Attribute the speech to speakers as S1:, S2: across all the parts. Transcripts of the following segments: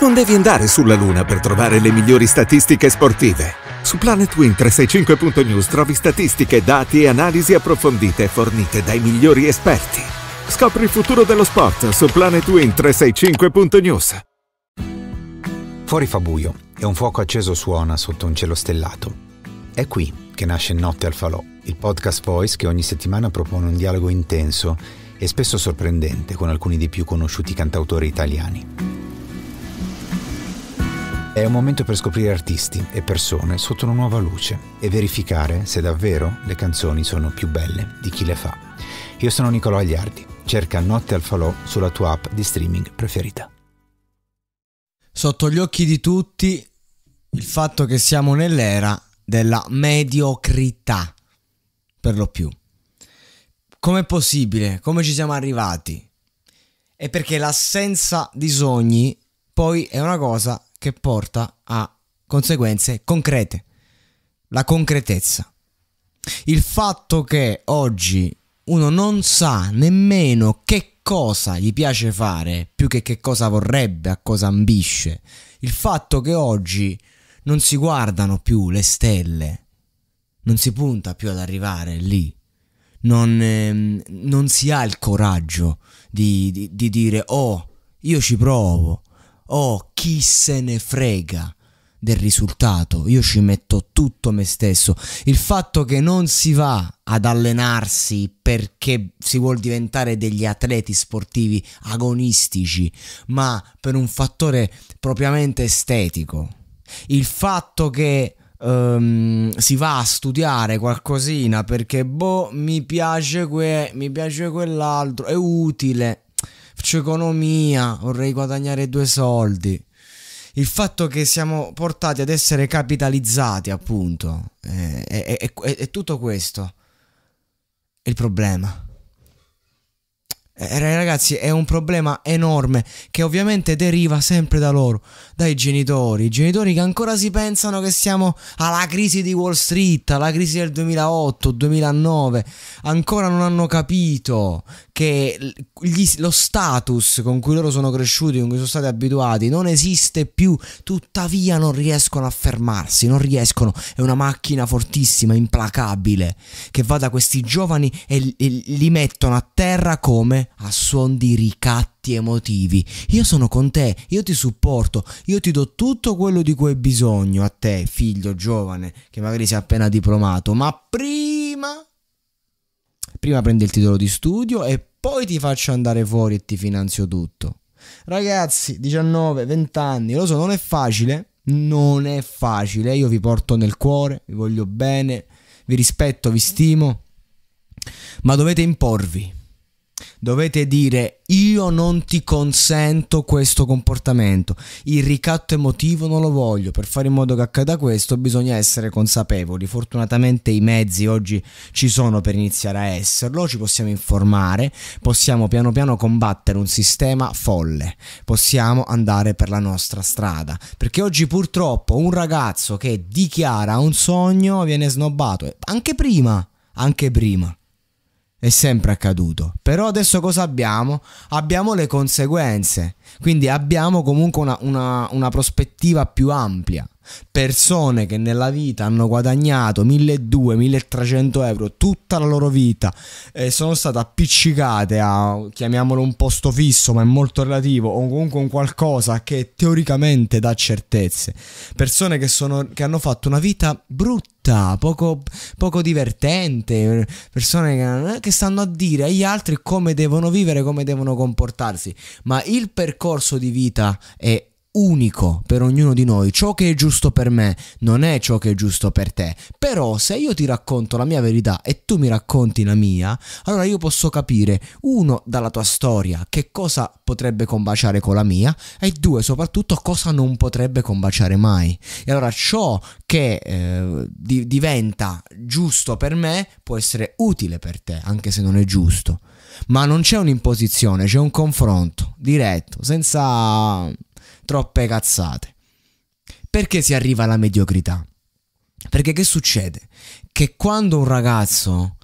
S1: Non devi andare sulla Luna per trovare le migliori statistiche sportive. Su planetwin 365news trovi statistiche, dati e analisi approfondite fornite dai migliori esperti. Scopri il futuro dello sport su planetwin 365news Fuori fa buio e un fuoco acceso suona sotto un cielo stellato. È qui che nasce Notte al Falò, il podcast Voice che ogni settimana propone un dialogo intenso e spesso sorprendente con alcuni dei più conosciuti cantautori italiani. È un momento per scoprire artisti e persone sotto una nuova luce e verificare se davvero le canzoni sono più belle di chi le fa. Io sono Nicolò Agliardi. Cerca Notte al Falò sulla tua app di streaming preferita. Sotto gli occhi di tutti il fatto che siamo nell'era della mediocrità, per lo più. Com'è possibile? Come ci siamo arrivati? È perché l'assenza di sogni poi è una cosa che porta a conseguenze concrete, la concretezza. Il fatto che oggi uno non sa nemmeno che cosa gli piace fare, più che che cosa vorrebbe, a cosa ambisce. Il fatto che oggi non si guardano più le stelle, non si punta più ad arrivare lì, non, ehm, non si ha il coraggio di, di, di dire oh, io ci provo, oh chi se ne frega del risultato, io ci metto tutto me stesso. Il fatto che non si va ad allenarsi perché si vuol diventare degli atleti sportivi agonistici, ma per un fattore propriamente estetico. Il fatto che Um, si va a studiare qualcosina perché boh mi piace, que, mi piace quell'altro è utile faccio economia, vorrei guadagnare due soldi. Il fatto che siamo portati ad essere capitalizzati, appunto, eh, è, è, è, è tutto questo. È il problema. Eh, eh, ragazzi, è un problema enorme che ovviamente deriva sempre da loro, dai genitori. I genitori che ancora si pensano che siamo alla crisi di Wall Street, alla crisi del 2008-2009, ancora non hanno capito che gli, lo status con cui loro sono cresciuti, con cui sono stati abituati, non esiste più. Tuttavia non riescono a fermarsi, non riescono. È una macchina fortissima, implacabile, che va da questi giovani e, e li mettono a terra come a suon di ricatti emotivi. Io sono con te, io ti supporto, io ti do tutto quello di cui hai bisogno a te, figlio giovane, che magari sei appena diplomato, ma prima... Prima prendi il titolo di studio e poi ti faccio andare fuori e ti finanzio tutto. Ragazzi, 19, 20 anni, lo so, non è facile, non è facile, io vi porto nel cuore, vi voglio bene, vi rispetto, vi stimo, ma dovete imporvi. Dovete dire io non ti consento questo comportamento, il ricatto emotivo non lo voglio, per fare in modo che accada questo bisogna essere consapevoli, fortunatamente i mezzi oggi ci sono per iniziare a esserlo, ci possiamo informare, possiamo piano piano combattere un sistema folle, possiamo andare per la nostra strada, perché oggi purtroppo un ragazzo che dichiara un sogno viene snobbato, anche prima, anche prima è sempre accaduto. Però adesso cosa abbiamo? Abbiamo le conseguenze. Quindi abbiamo comunque una, una, una prospettiva più ampia. Persone che nella vita hanno guadagnato 1200-1300 euro tutta la loro vita e eh, sono state appiccicate a, chiamiamolo un posto fisso ma è molto relativo, o comunque un qualcosa che teoricamente dà certezze. Persone che, sono, che hanno fatto una vita brutta Poco, poco, divertente, persone che, che, stanno a dire agli altri come devono vivere, come devono comportarsi. Ma il percorso percorso di vita è unico per ognuno di noi. Ciò che è giusto per me non è ciò che è giusto per te. Però se io ti racconto la mia verità e tu mi racconti la mia, allora io posso capire, uno, dalla tua storia che cosa potrebbe combaciare con la mia e due, soprattutto cosa non potrebbe combaciare mai. E allora ciò che eh, di- diventa giusto per me può essere utile per te, anche se non è giusto ma non c'è un'imposizione, c'è un confronto diretto, senza troppe cazzate. Perché si arriva alla mediocrità? Perché che succede? Che quando un ragazzo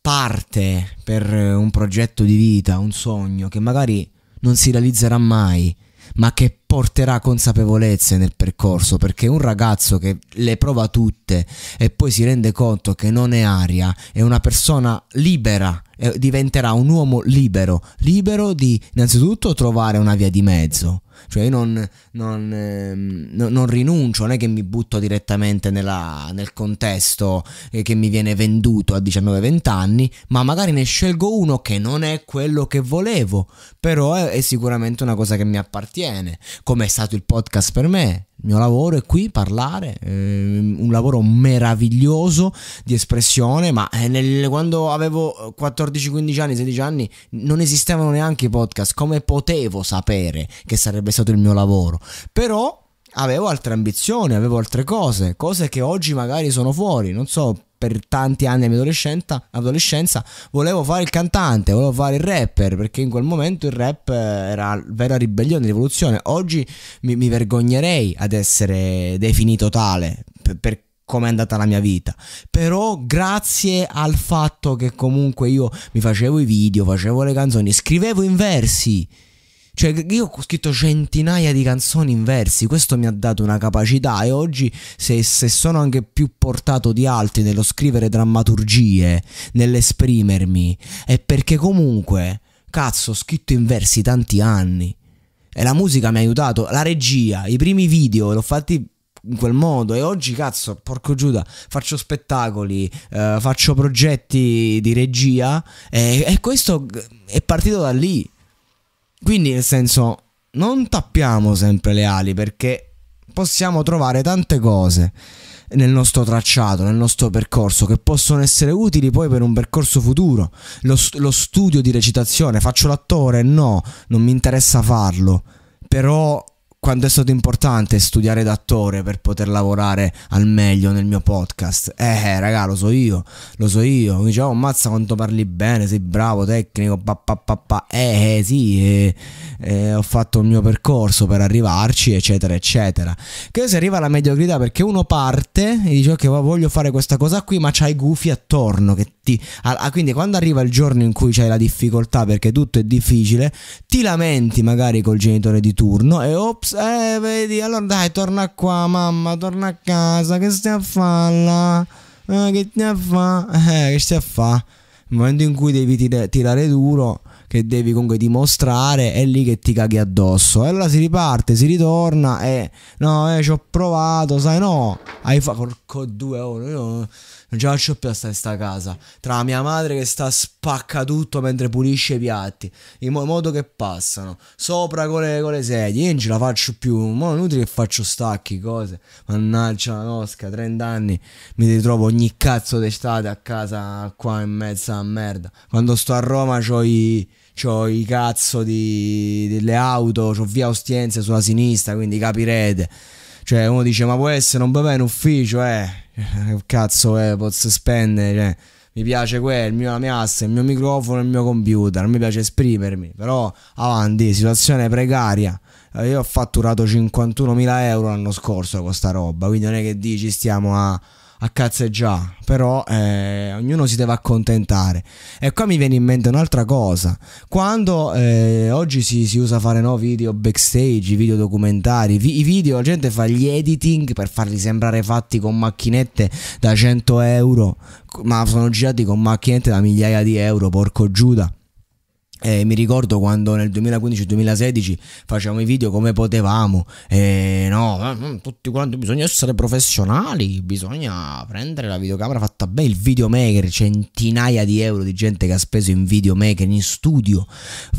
S1: parte per un progetto di vita, un sogno che magari non si realizzerà mai, ma che porterà consapevolezze nel percorso, perché un ragazzo che le prova tutte e poi si rende conto che non è aria, è una persona libera, eh, diventerà un uomo libero, libero di innanzitutto trovare una via di mezzo, cioè io non, non, ehm, no- non rinuncio, non è che mi butto direttamente nella, nel contesto eh, che mi viene venduto a 19-20 anni, ma magari ne scelgo uno che non è quello che volevo, però è, è sicuramente una cosa che mi appartiene, come è stato il podcast per me, mio lavoro è qui parlare, ehm, un lavoro meraviglioso di espressione, ma eh, nel, quando avevo 14, eh, 15 anni, 16 anni non esistevano neanche i podcast, come potevo sapere che sarebbe stato il mio lavoro? Però avevo altre ambizioni, avevo altre cose, cose che oggi magari sono fuori, non so, per tanti anni della mia adolescenza, adolescenza, volevo fare il cantante, volevo fare il rapper, perché in quel momento il rap eh, era vera ribellione, rivoluzione. Oggi mi, mi vergognerei ad essere definito tale, per, per come è andata la mia vita. Però grazie al fatto che comunque io mi facevo i video, facevo le canzoni, scrivevo in versi cioè, io ho scritto centinaia di canzoni in versi, questo mi ha dato una capacità e oggi se, se sono anche più portato di altri nello scrivere drammaturgie, nell'esprimermi, è perché comunque, cazzo, ho scritto in versi tanti anni. E la musica mi ha aiutato, la regia, i primi video l'ho fatti in quel modo e oggi cazzo porco Giuda faccio spettacoli eh, faccio progetti di regia e, e questo è partito da lì quindi nel senso, non tappiamo sempre le ali perché possiamo trovare tante cose nel nostro tracciato, nel nostro percorso, che possono essere utili poi per un percorso futuro. Lo, lo studio di recitazione, faccio l'attore? No, non mi interessa farlo, però quanto è stato importante studiare d'attore per poter lavorare al meglio nel mio podcast. Eh, eh raga, lo so io, lo so io. Mi dicevo, oh, mazza quanto parli bene, sei bravo, tecnico, pa, pa, pa, pa. Eh, eh, sì, eh, eh, ho fatto il mio percorso per arrivarci, eccetera, eccetera. Che si arriva alla mediocrità perché uno parte e dice, ok, voglio fare questa cosa qui, ma c'hai gufi attorno che ti... Ah, quindi quando arriva il giorno in cui c'hai la difficoltà perché tutto è difficile, ti lamenti magari col genitore di turno e ops, ops, eh, vedi, allora dai, torna qua, mamma, torna a casa, che stai a farla? Eh, che stai a fare? Eh, che stai a fa? Nel momento in cui devi tir tirare duro, che devi comunque dimostrare, è lì che ti caghi addosso. E allora si riparte, si ritorna e no, eh, ci ho provato, sai no, hai fatto porco due ore, io non ce la faccio più a stare in sta casa. Tra mia madre che sta spacca tutto mentre pulisce i piatti, in modo che passano, sopra con le, con le sedie, io non ce la faccio più, ma è inutile che faccio stacchi, cose. Mannaggia la nosca, 30 anni, mi ritrovo ogni cazzo d'estate a casa qua in mezzo a merda. Quando sto a Roma c'ho i C'ho i cazzo di, delle auto, ho via Ostiense sulla sinistra, quindi capirete. Cioè, uno dice, ma può essere, non beve in ufficio, eh. Eh, cazzo, è, eh, posso spendere. Cioè, mi piace quel, il mio, la mia assa, il mio microfono, il mio computer. Non mi piace esprimermi. Però avanti, situazione precaria. Io ho fatturato 51.000 euro l'anno scorso con sta roba. Quindi non è che dici stiamo a a cazzeggiare, però eh, ognuno si deve accontentare. E qua mi viene in mente un'altra cosa, quando eh, oggi si, si, usa fare no, video backstage, video documentari, vi, i video, la gente fa gli editing per farli sembrare fatti con macchinette da 100 euro, ma sono girati con macchinette da migliaia di euro, porco Giuda. Eh, mi ricordo quando nel 2015-2016 facevamo i video come potevamo, eh, no, mm, tutti quanti bisogna essere professionali, bisogna prendere la videocamera fatta bene, il videomaker, centinaia di euro di gente che ha speso in videomaker, in studio,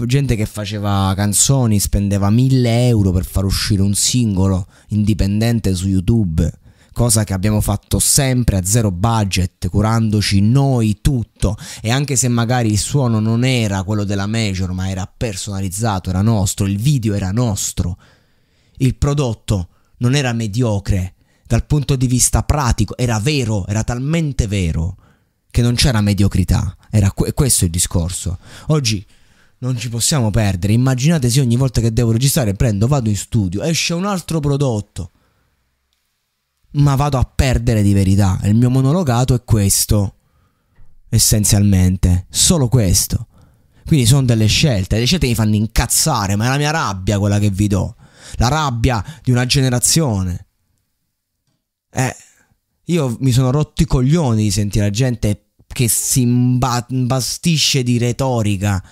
S1: gente che faceva canzoni, spendeva mille euro per far uscire un singolo indipendente su YouTube cosa che abbiamo fatto sempre a zero budget, curandoci noi tutto e anche se magari il suono non era quello della major ma era personalizzato, era nostro, il video era nostro, il prodotto non era mediocre dal punto di vista pratico, era vero, era talmente vero che non c'era mediocrità, era que questo il discorso. Oggi non ci possiamo perdere, immaginate se ogni volta che devo registrare prendo, vado in studio, esce un altro prodotto ma vado a perdere di verità. Il mio monologato è questo, essenzialmente, solo questo. Quindi sono delle scelte, le scelte mi fanno incazzare, ma è la mia rabbia quella che vi do, la rabbia di una generazione. Eh, io mi sono rotto i coglioni di sentire la gente che si imbastisce di retorica,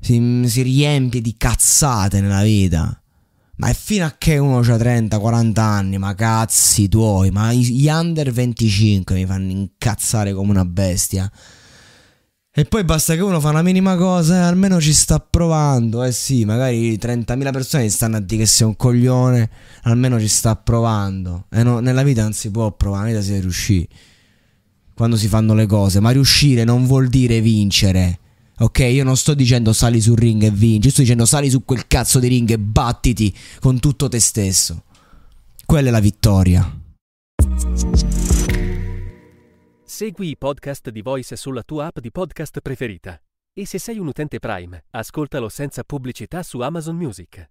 S1: si, si riempie di cazzate nella vita. Ma è fino a che uno ha 30, 40 anni, ma cazzi tuoi, ma gli under 25 mi fanno incazzare come una bestia. E poi basta che uno fa una minima cosa e almeno ci sta provando. Eh sì, magari 30.000 persone stanno a dire che sei un coglione, almeno ci sta provando. E no, nella vita non si può provare, nella vita si riuscì. Quando si fanno le cose, ma riuscire non vuol dire vincere. Ok, io non sto dicendo sali sul ring e vinci, sto dicendo sali su quel cazzo di ring e battiti con tutto te stesso. Quella è la vittoria. Segui i podcast di Voice sulla tua app di podcast preferita. E se sei un utente Prime, ascoltalo senza pubblicità su Amazon Music.